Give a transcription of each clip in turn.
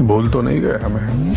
भूल तो नहीं गया हमें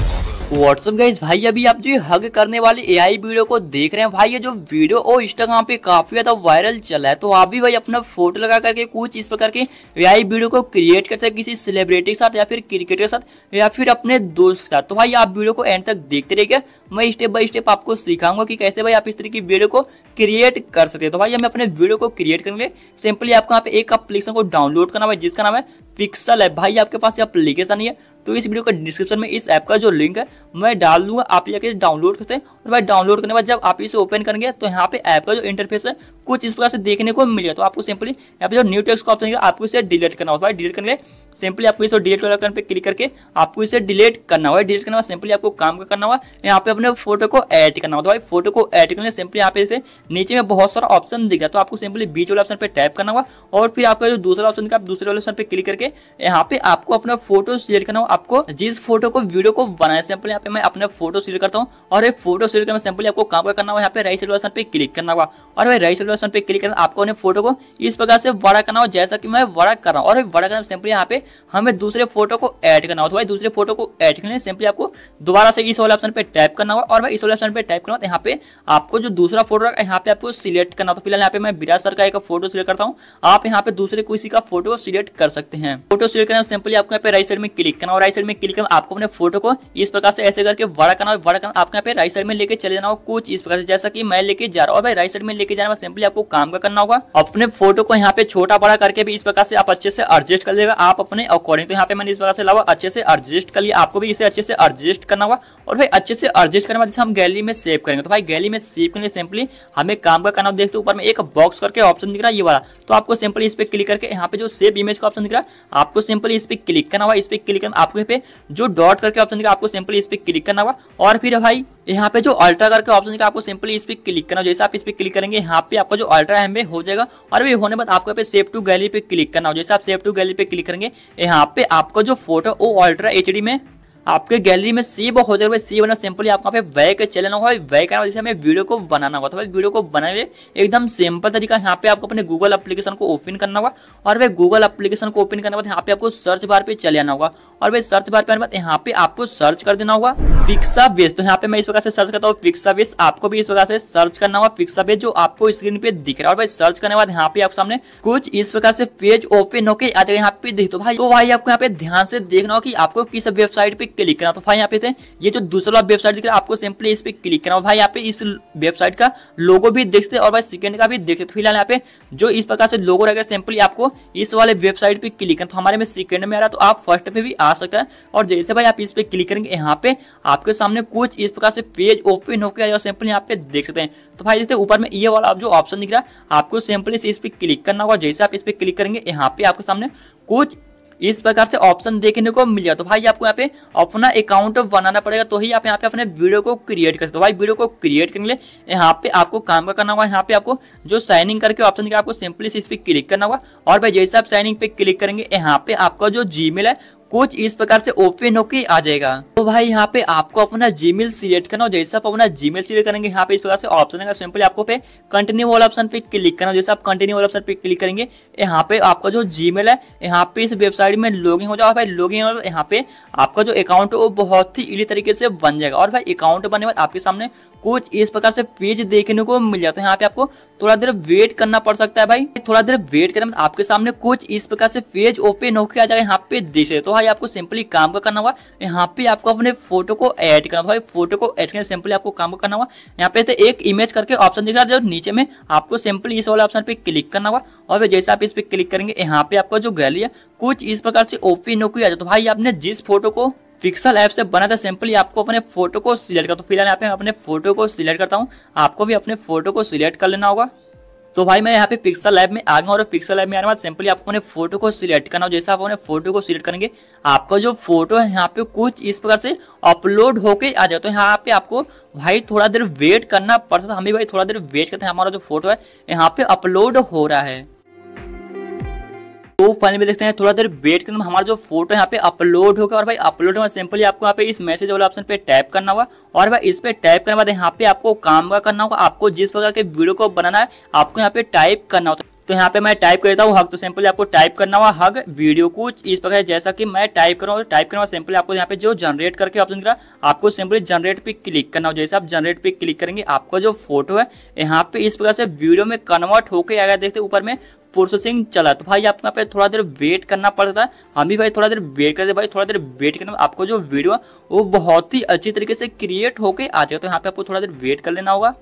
व्हाट्सअप गाइज भाई अभी आप जो हग करने वाली एआई वीडियो को देख रहे हैं भाई ये जो वीडियो और इंस्टाग्राम पे काफी ज्यादा वायरल चला है तो आप भी भाई अपना फोटो लगा करके कुछ इस प्रकार के एआई वीडियो को क्रिएट कर सकते किसी सेलिब्रिटी के साथ या फिर क्रिकेटर के साथ या फिर अपने दोस्त के साथ तो भाई आप वीडियो को एंड तक देखते रहिएगा मैं स्टेप बाय स्टेप आपको सिखाऊंगा कि कैसे भाई आप इस तरह की वीडियो को क्रिएट कर सकते हैं तो भाई हमें अपने वीडियो को क्रिएट करेंगे सिंपली आपको यहाँ पे एक एप्लीकेशन को डाउनलोड करना है जिसका नाम है पिक्सल है भाई आपके पास ये एप्लीकेशन है तो इस वीडियो का डिस्क्रिप्शन में इस ऐप का जो लिंक है मैं डाल दूंगा आप जाकर डाउनलोड करते हैं और भाई डाउनलोड करने के बाद जब आप इसे ओपन करेंगे तो यहाँ पे ऐप का जो इंटरफेस है कुछ इस प्रकार से देखने को मिलेगा तो आपको सिंपली यहाँ पे जो न्यू टेक्स का ऑप्शन है आपको इसे डिलीट करना होगा डिलीट करने सिंपली आपको इसे डिलीट वाला पे क्लिक करके आपको इसे डिलीट करना होगा डिलीट करना सिंपली आपको काम करना होगा यहाँ पे अपने फोटो को ऐड करना होगा तो भाई फोटो को ऐड करने सिंपली यहाँ पे इसे नीचे में बहुत सारा ऑप्शन दिख रहा है तो आपको सिंपली बीच वाले ऑप्शन पे टैप करना होगा और फिर आपका जो दूसरा ऑप्शन दिखा आप दूसरे वाले ऑप्शन पे क्लिक करके यहाँ पे आपको अपना फोटो शेयर करना होगा आपको जिस फोटो को वीडियो को बनाया सिंपल यहाँ पे मैं अपने फोटो सिलेक्ट करता हूँ और ये फोटो सिलेक्ट करना सिंपली आपको काम करना होगा यहाँ पे राइट सिलेक्शन पे क्लिक करना होगा और भाई राइट सिलेक्शन पे क्लिक करना आपको अपने फोटो को इस प्रकार से बड़ा करना हो जैसा कि मैं बड़ा कर रहा हूँ और बड़ा करना सिंपली यहाँ पे हमें दूसरे फोटो को एड करना हो तो भाई दूसरे फोटो को एड करने सिंपली आपको दोबारा से इस वाले ऑप्शन पे टाइप करना होगा और भाई इस वाले ऑप्शन पे टाइप करना तो यहाँ पे आपको जो दूसरा फोटो रखा यहाँ पे आपको सिलेक्ट करना तो फिलहाल यहाँ पे मैं विराज सर का एक फोटो सिलेक्ट करता हूँ आप यहाँ पे दूसरे किसी का फोटो सिलेक्ट कर सकते हैं फोटो सिलेक्ट करना सिंपली आपको यहाँ पे राइट साइड में क्लिक करना और राइट साइड में क्लिक कर आपको अपने फोटो को इस प्रकार से ऐसे करके बड़ा करना और बड़ा करना आपके यहाँ पे राइट साइड में लेके चले जाना होगा कुछ इस प्रकार से जैसा कि मैं लेके जा रहा हूँ भाई राइट साइड में लेके जाना सिंपली आपको काम का करना होगा अपने फोटो को यहाँ पे छोटा बड़ा करके भी इस प्रकार से आप अच्छे से एडजस्ट कर लेगा आप अपने अकॉर्डिंग तो यहाँ पे मैंने इस प्रकार से लगा अच्छे से एडजस्ट कर लिया आपको भी इसे अच्छे से एडजस्ट करना होगा और भाई अच्छे से एडजस्ट करने बाद हम गैली में सेव करेंगे तो भाई गैली में सेव करने सिंपली हमें काम का करना देखते ऊपर में एक बॉक्स करके ऑप्शन दिख रहा है ये वाला तो आपको सिंपली इस पर क्लिक करके यहाँ पे जो सेव इमेज का ऑप्शन दिख रहा है आपको सिंपली इस पर क्लिक करना होगा इस पर क्लिक करना आपको पे जो डॉट करके ऑप्शन दिखा आपको सिंपली इस पर क्लिक करना होगा और फिर भाई यहाँ पे जो अल्ट्रा करके ऑप्शन दिखा आपको सिंपली इस पर क्लिक करना जैसे आप इस पर क्लिक करेंगे यहाँ पे आपका जो अल्ट्रा एम हो जाएगा और भी होने बाद आपको पे सेव टू गैलरी पे क्लिक करना हो जैसे आप सेफ टू गैलरी पे क्लिक करेंगे यहाँ पे आपका जो फोटो वो अल्ट्रा एच में आपके गैलरी में सेव हो जाए सेव होना सिंपली आपको यहाँ पे वैक चलाना होगा वैक आना जैसे हमें वीडियो को बनाना होगा तो भाई वीडियो को बनाने एकदम सिंपल तरीका यहाँ पे आपको अपने गूगल एप्लीकेशन को ओपन करना होगा और भाई गूगल एप्लीकेशन को ओपन करने के बाद यहाँ पे आपको सर्च बार पे चले आना होगा और भाई सर्च बार पे आने बाद यहाँ पे आपको सर्च कर देना होगा फिक्सा बेस तो यहाँ पे मैं इस प्रकार से सर्च करता हूँ फिक्सा बेस आपको भी इस प्रकार से सर्च करना होगा फिक्सा बेस जो आपको स्क्रीन पे दिख रहा है और भाई सर्च करने के बाद यहाँ पे आप सामने कुछ इस प्रकार से पेज ओपन होके आ जाएगा यहाँ पे देख दो तो भाई तो भाई आपको यहाँ पे ध्यान से देखना होगा कि आपको किस वेबसाइट पे क्लिक करना तो भाई यहाँ पे थे ये जो दूसरा वेबसाइट दिख रहा है आपको सिंपली इस पर क्लिक करना भाई यहाँ पे इस वेबसाइट का लोगो भी देख सकते और भाई सेकंड का भी देख सकते फिलहाल यहाँ पे जो इस प्रकार से लोगो रहेगा सिंपली आपको इस वाले वेबसाइट पे क्लिक करना तो हमारे में सेकंड में आ रहा तो आप फर्स्ट पे भी आ सकते हैं और जैसे भाई आप इस पर क्लिक करेंगे यहाँ पे आपके सामने कुछ इस प्रकार से पेज ओपन होकर आएगा सिंपली यहाँ पे देख सकते हैं तो भाई जैसे ऊपर में ये वाला जो ऑप्शन दिख रहा है आपको सिंपली इस पर क्लिक करना होगा जैसे आप इस पर क्लिक करेंगे यहाँ पे आपके सामने कुछ इस प्रकार से ऑप्शन देखने को मिल जाए तो भाई आपको यहाँ पे अपना अकाउंट बनाना पड़ेगा तो ही आप यहाँ पे अपने वीडियो को क्रिएट कर सकते हो भाई वीडियो को क्रिएट करने के लिए यहाँ पे आपको काम का करना होगा यहाँ पे आपको जो साइनिंग करके ऑप्शन दिखा आपको सिंपली इस पर क्लिक करना होगा और भाई जैसे आप साइनिंग पे क्लिक करेंगे यहाँ पे आपका जो जी है कुछ इस प्रकार से ओपन होके आ जाएगा तो भाई यहाँ पे आपको अपना जीमेल सिलेक्ट करना जैसे आप अपना जीमेल सिलेक्ट करेंगे यहाँ पे इस प्रकार से ऑप्शन है सिंपल आपको पे कंटिन्यू वाला ऑप्शन पे क्लिक करना जैसे आप कंटिन्यू वाला ऑप्शन पे क्लिक करेंगे यहाँ पे आपका जो जीमेल है यहाँ पे इस वेबसाइट में इन हो जाओ भाई लॉगिन और यहाँ पे आपका जो अकाउंट है वो बहुत ही इली तरीके से बन जाएगा और भाई अकाउंट बनने के बाद आपके सामने कुछ इस प्रकार से पेज देखने को मिल जाता है यहाँ पे आपको थोड़ा देर वेट करना पड़ सकता है भाई थोड़ा देर वेट करना मतलब आपके सामने कुछ इस प्रकार से पेज ओपन होकर आ जाएगा यहाँ पे देख सकते तो भाई आपको सिंपली काम का करना हुआ यहाँ पे आपको अपने फोटो को ऐड करना भाई फोटो को ऐड करना सिंपली आपको काम का करना हुआ यहाँ पे तो एक इमेज करके ऑप्शन दिख रहा है जो नीचे में आपको सिंपली इस वाले ऑप्शन पे क्लिक करना हुआ और जैसे आप इस पे क्लिक करेंगे यहाँ पे आपका जो गैली है कुछ इस प्रकार से ओपन होकर आ जाए तो भाई आपने जिस फोटो को पिक्सल ऐप से बना था सिंपली आपको अपने फोटो को सिलेक्ट कर तो फिलहाल यहाँ पे मैं अपने फोटो को सिलेक्ट करता हूँ आपको भी अपने फोटो को सिलेक्ट कर लेना होगा तो भाई मैं यहाँ पे पिक्सल ऐप में आ गया और पिक्सल ऐप में आने बाद सिंपली आपको अपने फोटो को सिलेक्ट करना हो जैसे आप अपने फोटो को सिलेक्ट करेंगे आपका जो फोटो है यहाँ पे कुछ इस प्रकार से अपलोड होके आ जाए तो यहाँ पे आपको भाई थोड़ा देर वेट करना पड़ता था हमें भाई थोड़ा देर वेट करते हैं हमारा जो फोटो है यहाँ पे अपलोड हो रहा है तो फाइनल में देखते हैं थोड़ा देर वेट करना हमारा जो फोटो यहाँ पे अपलोड होगा और भाई अपलोड होगा सिंपली आपको यहाँ पे इस मैसेज वाले ऑप्शन पे टाइप करना होगा और भाई इस पे टाइप करने बाद यहाँ पे आपको काम का करना होगा आपको जिस प्रकार के वीडियो को बनाना है आपको यहाँ पे टाइप करना होता है तो यहाँ पे मैं टाइप करता हूँ हग तो सिंपली आपको टाइप करना हुआ हग वीडियो कुछ इस प्रकार जैसा कि मैं टाइप करूँ टाइप करना सिंपली आपको यहाँ पे जो जनरेट करके ऑप्शन दिख रहा आपको सिंपली जनरेट पे क्लिक करना हो जैसे आप जनरेट पे क्लिक करेंगे आपका जो फोटो है यहाँ पे इस प्रकार से वीडियो में कन्वर्ट होकर अगर देखते ऊपर में प्रोसेसिंग चला तो भाई आपको यहाँ पे थोड़ा देर वेट करना पड़ता है हम भी भाई थोड़ा देर वेट करते भाई थोड़ा देर वेट करने आपको जो वीडियो वो बहुत ही अच्छी तरीके से क्रिएट होकर आ जाएगा तो यहाँ पे आपको थोड़ा देर वेट कर लेना होगा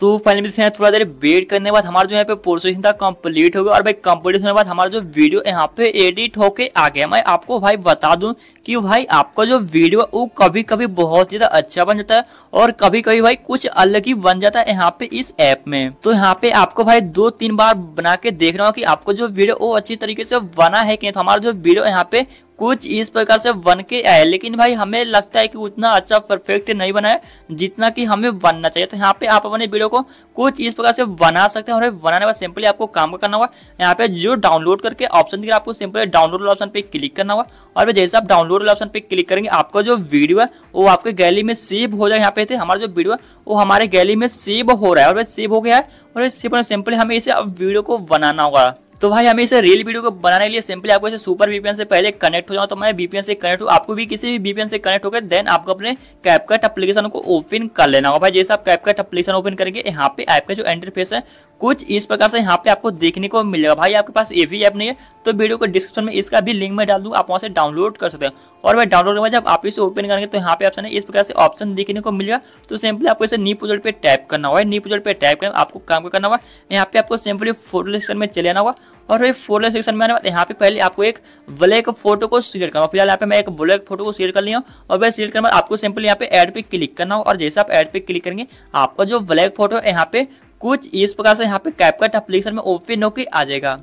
तो फाइनली हैं थोड़ा देर वेट करने के बाद हमारा जो यहाँ पे प्रोसेसिंग था कंप्लीट हो गया और भाई कंप्लीट होने के बाद हमारा जो वीडियो यहाँ पे एडिट होके आ गया मैं आपको भाई बता दूं कि भाई आपका जो वीडियो वो कभी कभी बहुत ज़्यादा अच्छा बन जाता है और कभी कभी भाई कुछ अलग ही बन जाता है यहाँ पे इस ऐप में तो यहाँ पे आपको भाई दो तीन बार बना के देख रहा हूँ की आपको जो वीडियो वो अच्छी तरीके से बना है कि तो हमारा जो वीडियो यहाँ पे कुछ इस प्रकार से बन के आए लेकिन भाई हमें लगता है कि उतना अच्छा परफेक्ट नहीं बना है जितना कि हमें बनना चाहिए तो यहाँ पे आप अपने वीडियो को कुछ इस प्रकार से बना सकते हैं और बनाने बाद सिंपली आपको काम करना होगा यहाँ पे जो डाउनलोड करके ऑप्शन दिख रहा है आपको सिंपली डाउनलोड ऑप्शन पे क्लिक करना होगा और जैसे आप डाउनलोड ऑप्शन पे क्लिक करेंगे आपका जो वीडियो है वो आपके गैली में सेव हो जाए यहाँ पे थे हमारा जो वीडियो है वो हमारे गैली में सेव हो रहा है और सेव हो गया है और सिंपली हमें इसे अब वीडियो को बनाना होगा तो भाई हमें इसे रियल वीडियो को बनाने के लिए सिंपली आपको इसे सुपर वीपीएन से पहले कनेक्ट हो जाओ तो मैं वीपीएन से कनेक्ट हूँ आपको भी किसी भी वीपीएन से कनेक्ट होकर देन आपको अपने कैपकट एप्लीकेशन को ओपन कर लेना होगा भाई जैसे आप कैपकट एप्लीकेशन ओपन करेंगे यहाँ पे ऐप का जो एंट्री है कुछ इस प्रकार से यहाँ पे आपको देखने को मिलेगा भाई आपके पास ये भी ऐप नहीं है तो वीडियो को डिस्क्रिप्शन में इसका भी लिंक मैं डाल दूँ आप वहाँ से डाउनलोड कर सकते हैं और भाई डाउनलोड के बाद जब आप इसे ओपन करेंगे तो यहाँ पे ऑप्शन है इस प्रकार से ऑप्शन देखने को मिलेगा तो सिंपली आपको इसे नी प्रोजेक्ट पे टाइप करना हुआ है नी प्रोजेक्ट पे टाइप करना आपको काम करना हुआ यहाँ पे आपको सिंपली फोटो सेक्शन में चले आना हुआ और भाई फोटो सेक्शन में आने बाद यहाँ पे पहले आपको एक ब्लैक फोटो को सिलेक्ट करना फिलहाल यहाँ पे मैं एक ब्लैक फोटो को सिलेक्ट कर लिया हूँ और भाई सिलेक्ट करने बाद आपको सिंपल यहाँ पे ऐड पे क्लिक करना हो और जैसे आप ऐड पे क्लिक करेंगे आपका जो ब्लैक फोटो है यहाँ पे कुछ इस प्रकार से यहाँ पे कैपकट एप्लीकेशन में ओपन होकर आ जाएगा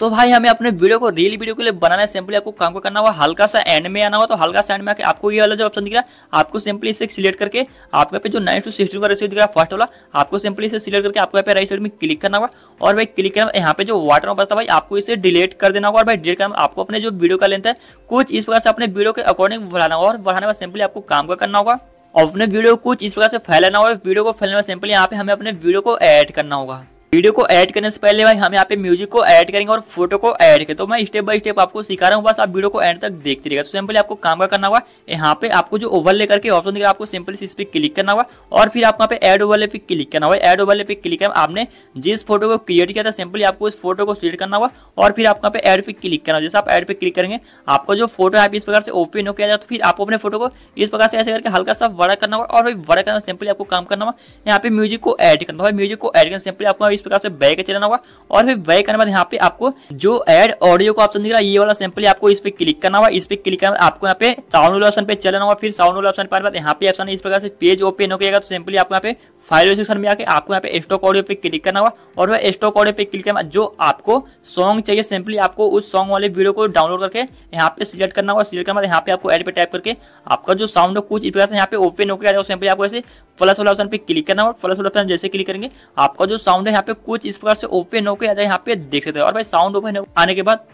तो भाई हमें अपने वीडियो को रील वीडियो के लिए बनाना है सिंपली आपको काम को करना हुआ हल्का सा एंड में आना हुआ तो हल्का सा एंड में आके आपको ये वाला जो ऑप्शन दिख रहा है आपको सिंपली इसे सिलेक्ट करके आपके पे जो नाइन टू सिक्सटीन का रेसियो दिख रहा है फर्स्ट वाला आपको सिंपली इसे सिलेक्ट करके आपको यहाँ पे राइट साइड में क्लिक करना होगा और भाई क्लिक करना यहाँ पे जो वाटर ऑफ बचता भाई आपको इसे डिलीट कर देना होगा और भाई डिलीट करना आपको अपने जो वीडियो का लेते हैं कुछ इस प्रकार से अपने वीडियो के अकॉर्डिंग बढ़ाना होगा और बढ़ाने के सिंपली आपको काम का करना होगा और अपने वीडियो को कुछ इस प्रकार से फैलाना होगा वीडियो को फैलाने में सिंपली यहाँ पे हमें अपने वीडियो को ऐड करना होगा वीडियो को ऐड करने से पहले भाई हम यहाँ पे म्यूजिक को ऐड करेंगे और फोटो को ऐड करें तो मैं स्टेप बाय स्टेप आपको सिखा रहा हूँ बस आप वीडियो को एंड तक देखते रहेगा तो सिंपली आपको काम का करना होगा यहाँ पे आपको जो ओवरले करके ऑप्शन दिख रहा है आपको सिंपली इस पर क्लिक करना होगा और फिर आप यहाँ पे एड ओवरले पे क्लिक करना होगा एड ओवरले पे क्लिक करना आपने जिस फोटो को क्रिएट किया था सिंपली आपको उस फोटो को सिलेक्ट करना होगा और फिर आप यहाँ पे एड पे क्लिक करना जैसे आप एड पे क्लिक करेंगे आपका जो फोटो है इस प्रकार से ओपन हो किया जाए तो फिर आपको अपने फोटो को इस प्रकार से ऐसे करके हल्का सा वर्क करना होगा और वर्क करना सिंपली आपको काम करना होगा यहाँ पे म्यूजिक को एड करना होगा म्यूजिक को एड करना सिंपली आपको इस प्रकार से बैक कर चलाना होगा और फिर बैक करने बाद यहाँ पे आपको जो एड ऑडियो का ऑप्शन दिख रहा है ये वाला सिंपली आपको इस पे क्लिक करना होगा इस पे क्लिक करना आपको यहाँ पे साउंड वाले ऑप्शन पे चलना होगा फिर साउंड वाले ऑप्शन पर बाद यहाँ पे ऑप्शन इस प्रकार से पेज ओपन हो गया तो सिंपली आपको यहाँ पे फाइल सेक्शन में आके आपको यहाँ पे स्टॉक ऑडियो पे क्लिक करना होगा और वह स्टॉक ऑडियो पे क्लिक करना जो आपको सॉन्ग चाहिए सिंपली आपको उस सॉन्ग वाले वीडियो को डाउनलोड करके यहाँ पे सिलेक्ट करना होगा सिलेक्ट करना यहाँ पे आपको एड पे टाइप करके आपका जो साउंड है कुछ इस प्रकार से यहाँ पे ओपन होकर सिंपली तो आपको ऐसे प्लस वाला ऑप्शन पे क्लिक करना और प्लस वाला ऑप्शन जैसे क्लिक करेंगे आपका जो साउंड है यहाँ पे कुछ इस प्रकार से ओपन होकर आता है यहाँ पे देख सकते हो और भाई साउंड ओपन आने के बाद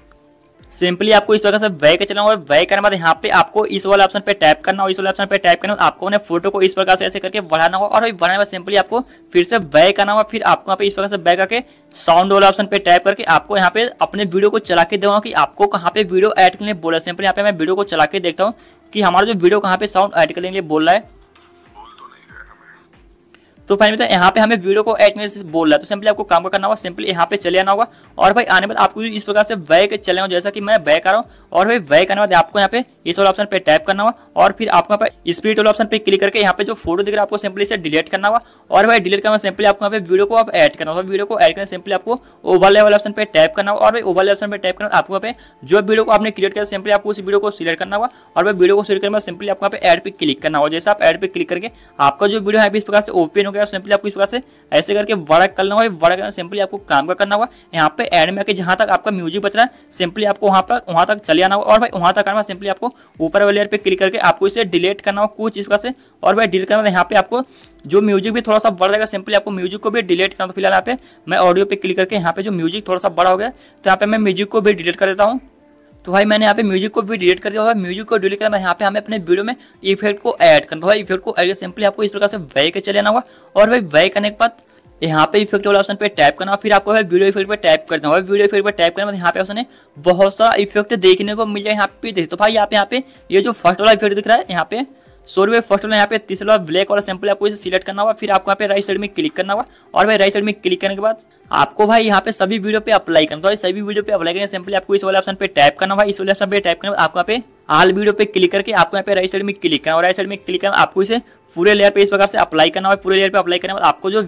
सिंपली आपको इस प्रकार से व्यय के चलाना और करने के बाद यहाँ पे आपको इस वाले ऑप्शन पे टैप करना और इस वाले ऑप्शन पे टैप करना आपको उन्हें फोटो को इस प्रकार से ऐसे करके बढ़ाना होगा और भाई बढ़ाने बाद सिंपली आपको फिर से व्यय करना होगा फिर आपको यहाँ पे इस प्रकार से व्यय करके साउंड वाले ऑप्शन पे टैप करके आपको यहाँ पे अपने वीडियो को चला के देगा कि आपको कहाँ पे वीडियो एड करने बोला सिंपली यहाँ पे मैं वीडियो को चला के देखता हूँ कि हमारा जो वीडियो कहाँ पे साउंड एड करने के लिए बोल रहा है तो फाइन मित्र यहाँ पे हमें वीडियो को एट मिनट बोल रहा है तो सिंपली आपको काम करना होगा सिंपली यहाँ पे चले आना होगा और भाई आने बाद आपको इस प्रकार से बैक चले जैसा कि मैं बैक आ रहा हूँ और भाई बैक आने बाद आपको यहाँ पे इस वाले ऑप्शन पे टैप करना होगा और फिर आपको यहाँ पे स्पीड वाले ऑप्शन पे क्लिक करके यहाँ पे जो फोटो दिख रहा है आपको सिंपली से डिलीट करना होगा और भाई डिलीट करना सिंपली आपको यहाँ पे वीडियो को आप एड करना होगा वीडियो को एड करना सिंपली आपको ओवरले वाले ऑप्शन पे टैप करना होगा और भाई ओवरले ऑप्शन पे टैप करना आपको यहाँ पे जो वीडियो को आपने क्रिएट किया सिंपली आपको उस वीडियो को सिलेक्ट करना होगा और भाई वीडियो को सिलेक्ट करना सिंपली आपको यहाँ पे एड पे क्लिक करना होगा जैसे आप एड पे क्लिक करके आपका जो वीडियो है इस प्रकार से ओपन गया सिंपली आपको इस प्रकार से ऐसे करके वर्क करना हुआ वर्क करना सिंपली आपको काम का करना होगा यहाँ पे एड में आके जहाँ तक आपका म्यूजिक बच रहा है सिंपली आपको वहाँ पर वहाँ तक चले आना होगा और भाई वहाँ तक करना सिंपली आपको ऊपर वाले लेयर पर क्लिक करके आपको इसे डिलीट करना होगा कुछ इस प्रकार से और भाई डिलीट करना यहाँ पे आपको जो म्यूजिक भी थोड़ा सा बढ़ रहेगा सिंपली आपको म्यूजिक को भी डिलीट करना तो फिलहाल यहाँ पे मैं ऑडियो पे क्लिक करके यहाँ पे जो म्यूजिक थोड़ा सा बड़ा हो गया तो यहाँ पे मैं म्यूजिक को भी डिलीट कर देता हूँ तो भाई मैंने यहाँ पे म्यूजिक को भी डिलीट कर दिया भाई म्यूजिक को डिलीट करना यहाँ पे हमें अपने वीडियो में इफेक्ट को ऐड करना भाई इफेक्ट को ऐड सिंपली आपको इस प्रकार से वे के चलेना होगा और भाई वे करने के बाद यहाँ पे इफेक्ट वाला ऑप्शन पे टाइप करना फिर आपको भाई वीडियो इफेक्ट पे टाइप कर देना भाई वीडियो इफेक्ट पे टाइप करना यहाँ पे ऑप्शन है बहुत सारा इफेक्ट देखने को मिल जाए यहाँ पे देख तो भाई आप यहाँ पे ये जो फर्स्ट वाला इफेक्ट दिख रहा है यहाँ पे सौ रुपये फर्स्ट वाला यहाँ पे तीसरा ब्लैक वाला सैंपल आपको इसे सिलेक्ट करना होगा फिर आपको यहाँ पे राइट साइड में क्लिक करना होगा और भाई राइट साइड में क्लिक करने के बाद आपको भाई यहाँ पे सभी वीडियो पे अप्लाई करना तो सभी वीडियो पे अप्लाई करना सिंपली आपको इस वाले ऑप्शन पे टाइप करना भाई इस वाले ऑप्शन पे टाइप करना आपको यहाँ पे आल वीडियो पे क्लिक करके आपको यहाँ पे राइट साइड में क्लिक करना और राइट साइड में क्लिक करना आपको इसे पूरे लेयर पे इस प्रकार से अप्लाई करना और पूरे लेयर पे अप्लाई करना मतलब आपको जो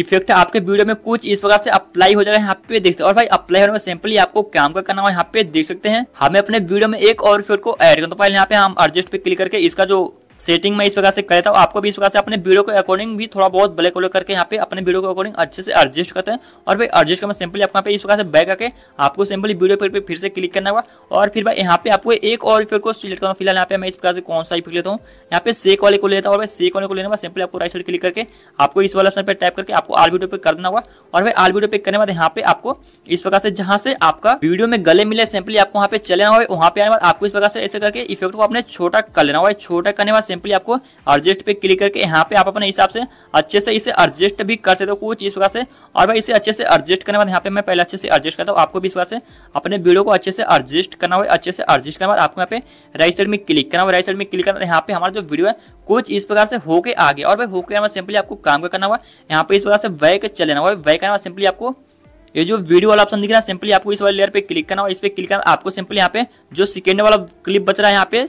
इफेक्ट है आपके वीडियो में कुछ इस प्रकार से अप्लाई हो जाएगा यहाँ पे देख सकते और भाई अप्लाई होने में सिंपली आपको काम का करना हो यहाँ पे देख सकते हैं हमें अपने वीडियो में एक और इफेक्ट को ऐड करना तो पहले यहाँ पे हम एडजस्ट पे क्लिक करके इसका जो सेटिंग मैं इस प्रकार से करता तो हूँ आपको भी इस प्रकार से अपने वीडियो के अकॉर्डिंग भी थोड़ा बहुत ब्लैक कलर करके यहाँ पे अपने वीडियो के अकॉर्डिंग अच्छे से एडजस्ट करते हैं और भाई एडजस्ट करना सिंपली आपको यहाँ पे इस प्रकार से बैक करके आपको सिंपली वीडियो पर फिर से क्लिक करना होगा और फिर भाई यहाँ पे आपको एक और इफेक्ट को सिलेक्ट करना फिलहाल यहाँ पे मैं इस प्रकार से कौन सा इफेक्ट लेता हूँ यहाँ पे सेक वाले को लेता हूँ और भाई सेक वाले को लेने बाद सिंपली आपको राइट साइड क्लिक करके आपको इस वाले ऑप्शन पर टाइप करके आपको आर वीडियो पे करना होगा और भाई आर वीडियो पे करने बाद यहाँ पे आपको इस प्रकार से जहाँ से आपका वीडियो में गले मिले सिंपली आपको वहाँ पे चले हुआ वहाँ पे आने बाद आपको इस प्रकार से ऐसे करके इफेक्ट को आपने छोटा कर लेना होगा छोटा करने बाद सिंपली आपको एडजस्ट पे क्लिक करके यहाँ पे आप अपने हिसाब से अच्छे से इसे एडजस्ट भी कर सकते हो कुछ इस प्रकार से और भाई इसे अच्छे से एडजस्ट करने बाद यहाँ पे मैं पहले अच्छे से एडजस्ट करता हूँ आपको भी इस प्रकार से अपने वीडियो को अच्छे से एडजस्ट करना हो अच्छे से एडजस्ट करने बाद आपको यहाँ पे राइट साइड में क्लिक करना हो राइट साइड में क्लिक करना यहाँ पे हमारा जो वीडियो है कुछ इस प्रकार से होके आ गया और भाई होके आने सिंपली आपको काम करना हुआ यहाँ पे इस प्रकार से वैक चले ना हुआ बैक करना सिंपली आपको ये जो वीडियो वाला ऑप्शन दिख रहा है सिंपली आपको इस वाले लेयर पे क्लिक करना और इस पे क्लिक करना आपको सिंपली यहाँ पे जो सेकेंड वाला क्लिप बच रहा है यहाँ पे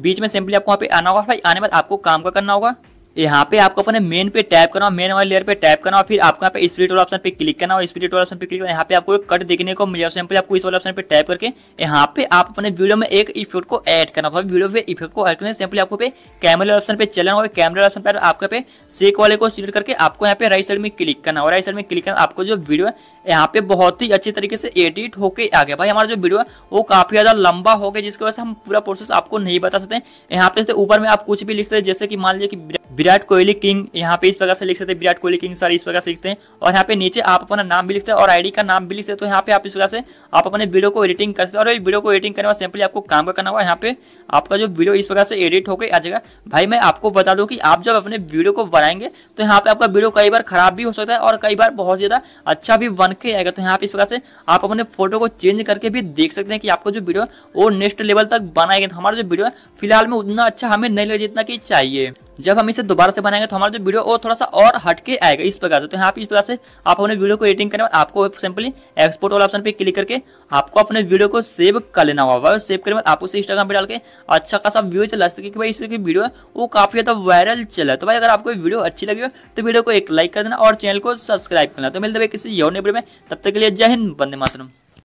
बीच में सिंपली आपको वहाँ पे आना होगा भाई आने बाद आपको काम का करना होगा यहाँ पे आपको अपने मेन पे टैप करना मेन वाले लेयर पे टैप करना और फिर आपको यहाँ पे स्प्लिट वाला ऑप्शन पे क्लिक करना और स्प्लिट वाला ऑप्शन पे क्लिक करना यहाँ पे आपको एक कट देखने को मिलेगा सिंपल आपको इस वाले ऑप्शन पे टैप करके यहाँ पे आप अपने वीडियो में एक इफेक्ट को ऐड करना होगा वीडियो पे इफेक्ट को ऐड करने सिंपल आपको पे कैमरे ऑप्शन पे चलना और कैमरे ऑप्शन पर आपके पे सेक वाले को सिलेक्ट करके आपको यहाँ पे राइट साइड में क्लिक करना और राइट साइड में क्लिक करना आपको जो वीडियो है यहाँ पे बहुत ही अच्छी तरीके से एडिट होके आ गया भाई हमारा जो वीडियो है वो काफी ज्यादा लंबा हो गया जिसकी वजह से हम पूरा प्रोसेस आपको नहीं बता सकते यहाँ पे ऊपर में आप कुछ भी लिख सकते जैसे कि मान लीजिए कि विराट कोहली किंग यहाँ पे इस प्रकार से लिख सकते हैं विराट कोहली किंग सर इस प्रकार से लिखते हैं और यहाँ पे नीचे आप अपना नाम भी लिखते हैं और आईडी का नाम भी लिखते हैं तो यहाँ पे आप इस प्रकार से आप अपने वीडियो को एडिटिंग कर सकते हैं और वीडियो को एडिटिंग करने में सिंपली आपको काम का करना हुआ यहाँ पे आपका जो वीडियो इस प्रकार से एडिट होकर आ जाएगा भाई मैं आपको बता दूँ कि आप जब अपने वीडियो को बनाएंगे तो यहाँ पे आपका वीडियो कई बार खराब भी हो सकता है और कई बार बहुत ज़्यादा अच्छा भी बन के आएगा तो यहाँ पे इस प्रकार से आप अपने फोटो को चेंज करके भी देख सकते हैं कि आपका जो वीडियो वो नेक्स्ट लेवल तक बनाएगा तो हमारा जो वीडियो है फिलहाल में उतना अच्छा हमें नहीं लगे जितना कि चाहिए जब हम इसे दोबारा से बनाएंगे तो हमारा जो वीडियो और थोड़ा सा और हटके आएगा इस प्रकार से तो यहाँ पे इस प्रकार से आप अपने वीडियो को एडिटिंग करने आपको सिंपली एक्सपोर्ट वाला ऑप्शन पे क्लिक करके आपको अपने वीडियो को सेव कर लेना होगा और सेव करने बाद आप उसे इंस्टाग्राम पर डाल के अच्छा खासा व्यू चला सकते कि भाई इसकी वीडियो है वो काफ़ी ज़्यादा वायरल चला है तो भाई अगर आपको वीडियो अच्छी लगी हो तो वीडियो को एक लाइक कर देना और चैनल को सब्सक्राइब करना तो मिलते हुए किसी और वीडियो में तब तक के लिए जय हिंद बंदे मातरम